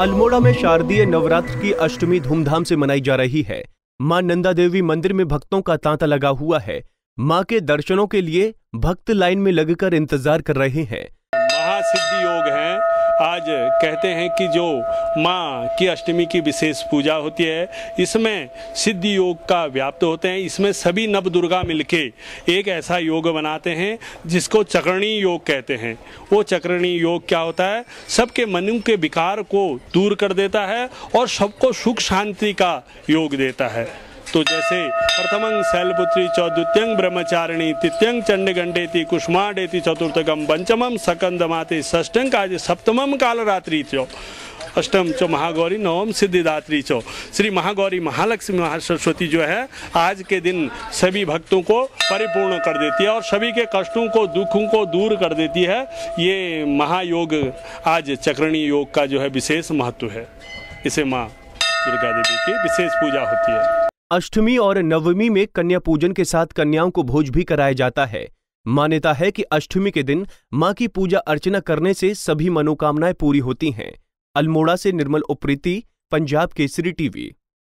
अल्मोड़ा में शारदीय नवरात्र की अष्टमी धूमधाम से मनाई जा रही है मां नंदा देवी मंदिर में भक्तों का तांता लगा हुआ है मां के दर्शनों के लिए भक्त लाइन में लगकर इंतजार कर रहे हैं महासिद्धि योग है आज कहते हैं कि जो माँ की अष्टमी की विशेष पूजा होती है इसमें सिद्ध योग का व्याप्त होते हैं इसमें सभी नव दुर्गा मिलके एक ऐसा योग बनाते हैं जिसको चक्रणी योग कहते हैं वो चक्रणी योग क्या होता है सबके मनु के विकार को दूर कर देता है और सबको सुख शांति का योग देता है तो जैसे प्रथमं शैलपुत्री चौद्वितीयं ब्रह्मचारिणी तृतीयं चंडगंडेति कुष्मांडेति चतुर्थकम पंचमं सकंद माते षष्ठं काज सप्तमं कालरात्रि चौ अष्टम चो महागौरी नवम सिद्धिदात्री चो श्री महागौरी महालक्ष्मी महासरस्वती जो है आज के दिन सभी भक्तों को परिपूर्ण कर देती है और सभी के कष्टों को दुखों को दूर कर देती है ये महायोग आज चक्रणी योग का जो है विशेष महत्व है इसे माँ दुर्गा देवी की विशेष पूजा होती है अष्टमी और नवमी में कन्या पूजन के साथ कन्याओं को भोज भी कराया जाता है मान्यता है कि अष्टमी के दिन मां की पूजा अर्चना करने से सभी मनोकामनाएं पूरी होती हैं अल्मोड़ा से निर्मल उप्रीति पंजाब केसरी टीवी